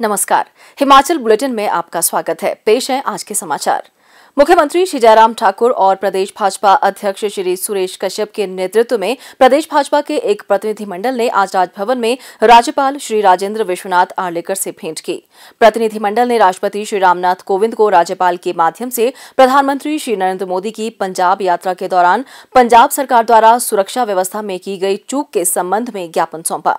नमस्कार हिमाचल बुलेटिन में आपका स्वागत है पेश है आज के समाचार मुख्यमंत्री जयराम ठाकुर और प्रदेश भाजपा अध्यक्ष श्री सुरेश कश्यप के नेतृत्व में प्रदेश भाजपा के एक प्रतिनिधिमंडल ने आज राजभवन में राज्यपाल श्री राजेंद्र विश्वनाथ आर्लेकर से भेंट की प्रतिनिधिमंडल ने राष्ट्रपति श्री रामनाथ कोविंद को राज्यपाल के माध्यम से प्रधानमंत्री श्री नरेंद्र मोदी की पंजाब यात्रा के दौरान पंजाब सरकार द्वारा सुरक्षा व्यवस्था में की गई चूक के संबंध में ज्ञापन सौंपा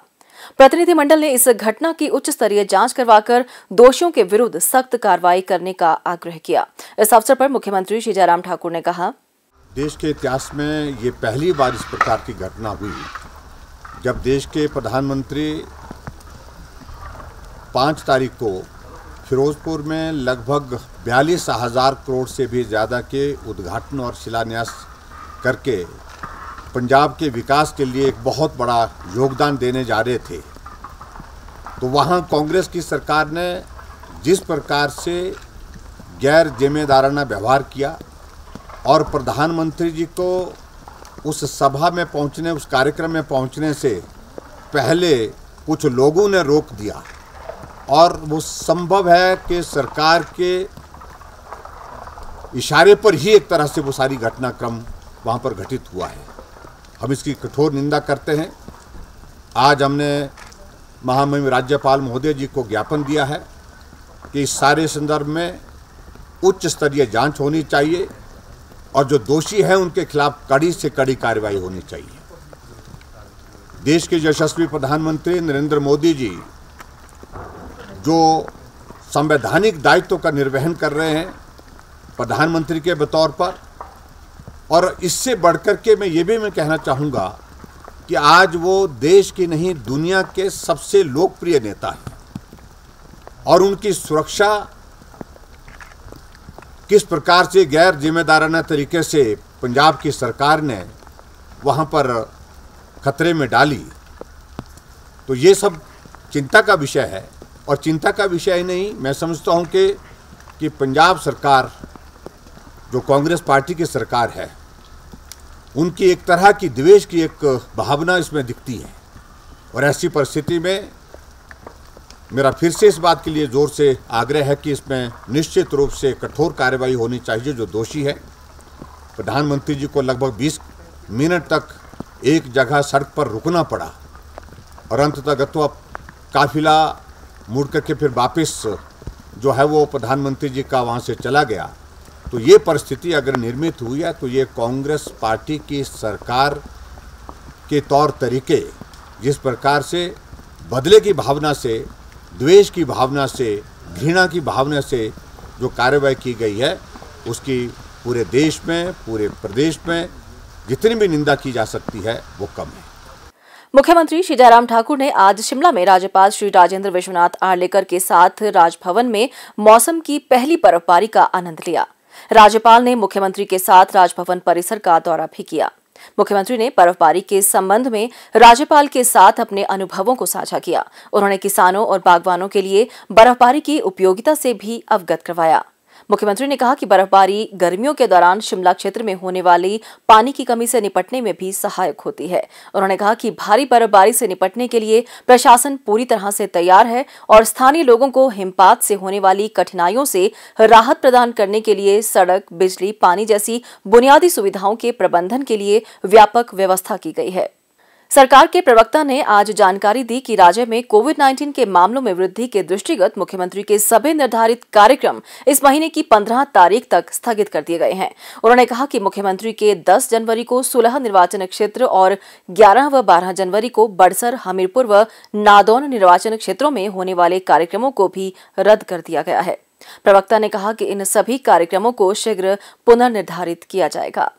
प्रतिनिधिमंडल ने इस घटना की उच्च स्तरीय जांच करवाकर दोषियों के विरुद्ध सख्त कार्रवाई करने का आग्रह किया इस अवसर पर मुख्यमंत्री श्री जयराम ठाकुर ने कहा देश के इतिहास में ये पहली बार इस प्रकार की घटना हुई जब देश के प्रधानमंत्री पाँच तारीख को फिरोजपुर में लगभग बयालीस हज़ार करोड़ से भी ज़्यादा के उद्घाटन और शिलान्यास करके पंजाब के विकास के लिए एक बहुत बड़ा योगदान देने जा रहे थे तो वहाँ कांग्रेस की सरकार ने जिस प्रकार से गैर जिम्मेदाराना व्यवहार किया और प्रधानमंत्री जी को उस सभा में पहुँचने उस कार्यक्रम में पहुँचने से पहले कुछ लोगों ने रोक दिया और वो संभव है कि सरकार के इशारे पर ही एक तरह से वो सारी घटनाक्रम वहाँ पर घटित हुआ है हम इसकी कठोर निंदा करते हैं आज हमने महामहिम राज्यपाल महोदय जी को ज्ञापन दिया है कि इस सारे संदर्भ में उच्च स्तरीय जांच होनी चाहिए और जो दोषी हैं उनके खिलाफ कड़ी से कड़ी कार्रवाई होनी चाहिए देश के यशस्वी प्रधानमंत्री नरेंद्र मोदी जी जो संवैधानिक दायित्व का निर्वहन कर रहे हैं प्रधानमंत्री के बतौर पर और इससे बढ़कर के मैं ये भी मैं कहना चाहूँगा कि आज वो देश की नहीं दुनिया के सबसे लोकप्रिय नेता हैं और उनकी सुरक्षा किस प्रकार से गैर जिम्मेदाराना तरीके से पंजाब की सरकार ने वहाँ पर खतरे में डाली तो ये सब चिंता का विषय है और चिंता का विषय ही नहीं मैं समझता हूँ कि कि पंजाब सरकार जो कांग्रेस पार्टी की सरकार है उनकी एक तरह की द्वेष की एक भावना इसमें दिखती है और ऐसी परिस्थिति में मेरा फिर से इस बात के लिए जोर से आग्रह है कि इसमें निश्चित रूप से कठोर कार्रवाई होनी चाहिए जो दोषी है प्रधानमंत्री जी को लगभग 20 मिनट तक एक जगह सड़क पर रुकना पड़ा और अंततः तो काफिला मुड़ करके फिर वापस जो है वो प्रधानमंत्री जी का वहाँ से चला गया तो ये परिस्थिति अगर निर्मित हुई है तो ये कांग्रेस पार्टी की सरकार के तौर तरीके जिस प्रकार से बदले की भावना से द्वेष की भावना से घृणा की भावना से जो कार्रवाई की गई है उसकी पूरे देश में पूरे प्रदेश में जितनी भी निंदा की जा सकती है वो कम है मुख्यमंत्री श्री जयराम ठाकुर ने आज शिमला में राज्यपाल श्री राजेंद्र विश्वनाथ आर्लेकर के साथ राजभवन में मौसम की पहली बर्फबारी का आनंद लिया राज्यपाल ने मुख्यमंत्री के साथ राजभवन परिसर का दौरा भी किया मुख्यमंत्री ने बर्फबारी के संबंध में राज्यपाल के साथ अपने अनुभवों को साझा किया उन्होंने किसानों और बागवानों के लिए बर्फबारी की उपयोगिता से भी अवगत करवाया मुख्यमंत्री ने कहा कि बर्फबारी गर्मियों के दौरान शिमला क्षेत्र में होने वाली पानी की कमी से निपटने में भी सहायक होती है उन्होंने कहा कि भारी बर्फबारी से निपटने के लिए प्रशासन पूरी तरह से तैयार है और स्थानीय लोगों को हिमपात से होने वाली कठिनाइयों से राहत प्रदान करने के लिए सड़क बिजली पानी जैसी बुनियादी सुविधाओं के प्रबंधन के लिए व्यापक व्यवस्था की गई है सरकार के प्रवक्ता ने आज जानकारी दी कि राज्य में कोविड 19 के मामलों में वृद्धि के दृष्टिगत मुख्यमंत्री के सभी निर्धारित कार्यक्रम इस महीने की 15 तारीख तक स्थगित कर दिए गए हैं उन्होंने कहा कि मुख्यमंत्री के 10 जनवरी को 16 निर्वाचन क्षेत्र और 11 व 12 जनवरी को बड़सर हमीरपुर व नादौन निर्वाचन क्षेत्रों में होने वाले कार्यक्रमों को भी रद्द कर दिया गया है प्रवक्ता ने कहा कि इन सभी कार्यक्रमों को शीघ्र पुनर्निर्धारित किया जाएगा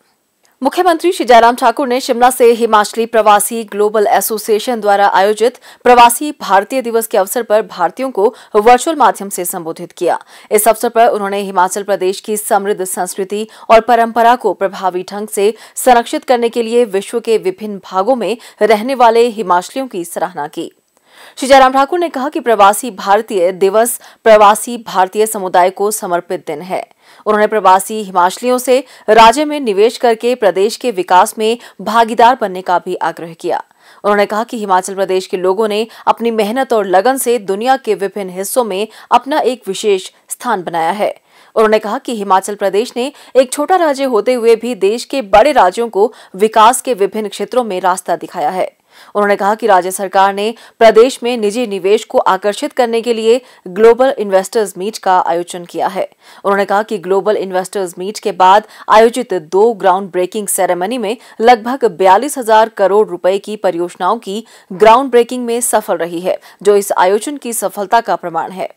मुख्यमंत्री श्री जयराम ठाकुर ने शिमला से हिमाचली प्रवासी ग्लोबल एसोसिएशन द्वारा आयोजित प्रवासी भारतीय दिवस के अवसर पर भारतीयों को वर्चुअल माध्यम से संबोधित किया इस अवसर पर उन्होंने हिमाचल प्रदेश की समृद्ध संस्कृति और परंपरा को प्रभावी ढंग से संरक्षित करने के लिए विश्व के विभिन्न भागों में रहने वाले हिमाचलियों की सराहना की श्री जयराम ठाकुर ने कहा कि प्रवासी भारतीय दिवस प्रवासी भारतीय समुदाय को समर्पित दिन है उन्होंने प्रवासी हिमाचलियों से राज्य में निवेश करके प्रदेश के विकास में भागीदार बनने का भी आग्रह किया उन्होंने कहा कि हिमाचल प्रदेश के लोगों ने अपनी मेहनत और लगन से दुनिया के विभिन्न हिस्सों में अपना एक विशेष स्थान बनाया है उन्होंने कहा कि हिमाचल प्रदेश ने एक छोटा राज्य होते हुए भी देश के बड़े राज्यों को विकास के विभिन्न क्षेत्रों में रास्ता दिखाया है उन्होंने कहा कि राज्य सरकार ने प्रदेश में निजी निवेश को आकर्षित करने के लिए ग्लोबल इन्वेस्टर्स मीट का आयोजन किया है उन्होंने कहा कि ग्लोबल इन्वेस्टर्स मीट के बाद आयोजित दो ग्राउंड ब्रेकिंग सेरेमनी में लगभग बयालीस हजार करोड़ रुपए की परियोजनाओं की ग्राउंड ब्रेकिंग में सफल रही है जो इस आयोजन की सफलता का प्रमाण है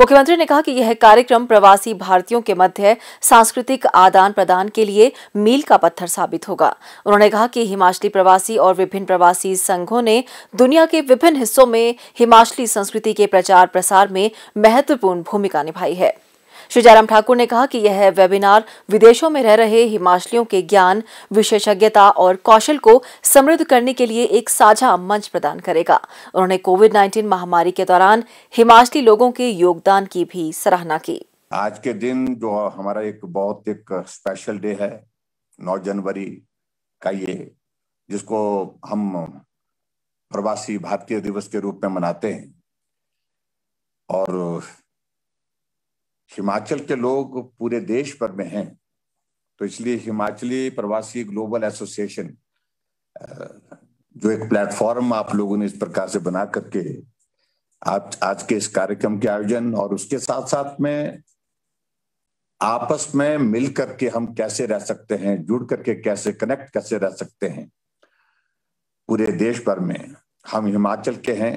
मुख्यमंत्री ने कहा कि यह कार्यक्रम प्रवासी भारतीयों के मध्य सांस्कृतिक आदान प्रदान के लिए मील का पत्थर साबित होगा उन्होंने कहा कि हिमाचली प्रवासी और विभिन्न प्रवासी संघों ने दुनिया के विभिन्न हिस्सों में हिमाचली संस्कृति के प्रचार प्रसार में महत्वपूर्ण भूमिका निभाई है श्री जयराम ठाकुर ने कहा कि यह वेबिनार विदेशों में रह रहे हिमाचलियों के ज्ञान विशेषज्ञता और कौशल को समृद्ध करने के लिए एक साझा मंच प्रदान करेगा उन्होंने कोविड नाइन्टीन महामारी के दौरान हिमाचली लोगों के योगदान की भी सराहना की आज के दिन जो हमारा एक बहुत एक स्पेशल डे है नौ जनवरी का ये जिसको हम प्रवासी भारतीय दिवस के रूप में मनाते हैं और हिमाचल के लोग पूरे देश भर में हैं तो इसलिए हिमाचली प्रवासी ग्लोबल एसोसिएशन जो एक प्लेटफॉर्म आप लोगों ने इस प्रकार से बना करके आज आज के इस कार्यक्रम के आयोजन और उसके साथ साथ में आपस में मिल करके हम कैसे रह सकते हैं जुड़ करके कैसे कनेक्ट कैसे रह सकते हैं पूरे देश भर में हम हिमाचल के हैं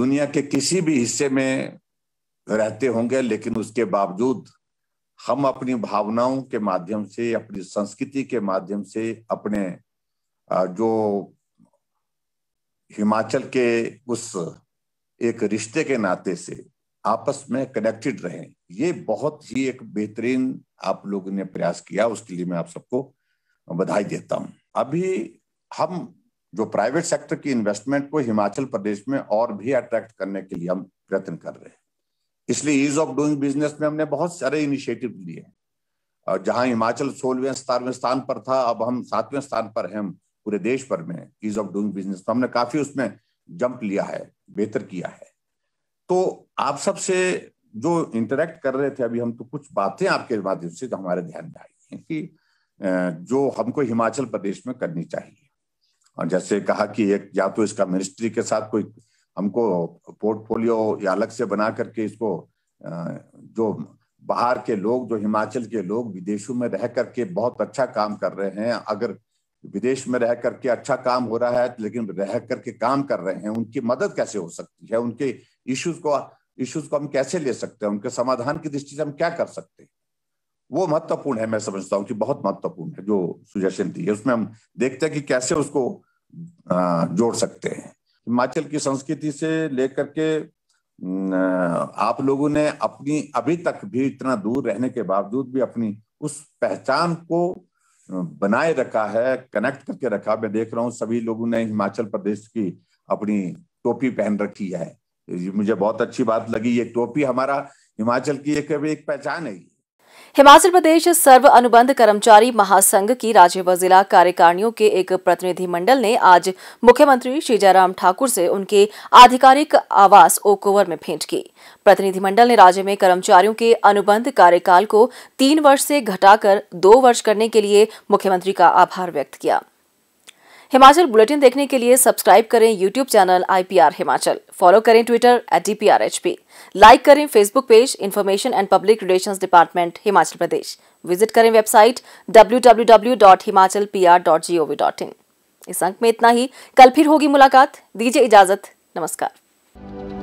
दुनिया के किसी भी हिस्से में रहते होंगे लेकिन उसके बावजूद हम अपनी भावनाओं के माध्यम से अपनी संस्कृति के माध्यम से अपने जो हिमाचल के उस एक रिश्ते के नाते से आपस में कनेक्टेड रहें ये बहुत ही एक बेहतरीन आप लोगों ने प्रयास किया उसके लिए मैं आप सबको बधाई देता हूं अभी हम जो प्राइवेट सेक्टर की इन्वेस्टमेंट को हिमाचल प्रदेश में और भी अट्रैक्ट करने के लिए हम प्रयत्न कर रहे हैं इसलिए ईज ऑफ डूइंग बिजनेस में हमने बहुत सारे इनिशिएटिव लिए और जहां हिमाचल सोलहवें सतारवें स्थान पर था अब हम सातवें स्थान पर हैं हम पूरे देश भर में ईज ऑफ डूइंग बिजनेस तो हमने काफी उसमें जंप लिया है बेहतर किया है तो आप सब से जो इंटरेक्ट कर रहे थे अभी हम तो कुछ बातें आपके माध्यम से तो हमारे ध्यान में आई हैं कि जो हमको हिमाचल प्रदेश में करनी चाहिए और जैसे कहा कि एक या तो इसका मिनिस्ट्री के साथ कोई हमको पोर्टफोलियो या अलग से बना करके इसको जो बाहर के लोग जो हिमाचल के लोग विदेशों में रह करके बहुत अच्छा काम कर रहे हैं अगर विदेश में रह करके अच्छा काम हो रहा है लेकिन रह करके काम कर रहे हैं उनकी मदद कैसे हो सकती है उनके इश्यूज को इश्यूज को हम कैसे ले सकते हैं उनके समाधान की दृष्टि से हम क्या कर सकते हैं वो महत्वपूर्ण है मैं समझता हूँ कि बहुत महत्वपूर्ण है जो सुजेशन थी उसमें हम देखते हैं कि कैसे उसको जोड़ सकते हैं हिमाचल की संस्कृति से लेकर के आप लोगों ने अपनी अभी तक भी इतना दूर रहने के बावजूद भी अपनी उस पहचान को बनाए रखा है कनेक्ट करके रखा मैं देख रहा हूँ सभी लोगों ने हिमाचल प्रदेश की अपनी टोपी पहन रखी है मुझे बहुत अच्छी बात लगी ये टोपी हमारा हिमाचल की एक, एक पहचान है हिमाचल प्रदेश सर्व अनुबंध कर्मचारी महासंघ की राज्य व जिला कार्यकारिणियों के एक प्रतिनिधिमंडल ने आज मुख्यमंत्री श्री जयराम ठाकुर से उनके आधिकारिक आवास ओकओवर में भेंट की प्रतिनिधिमंडल ने राज्य में कर्मचारियों के अनुबंध कार्यकाल को तीन वर्ष से घटाकर दो वर्ष करने के लिए मुख्यमंत्री का आभार व्यक्त किया हिमाचल बुलेटिन देखने के लिए सब्सक्राइब करें YouTube channel IPR Himachal follow करें ट्विटर एट डीपीआरएचपी लाइक करें Facebook page information and public relations department Himachal Pradesh visit करें वेबसाइट डब्ल्यू इस अंक में इतना ही कल फिर होगी मुलाकात दीजिए इजाजत नमस्कार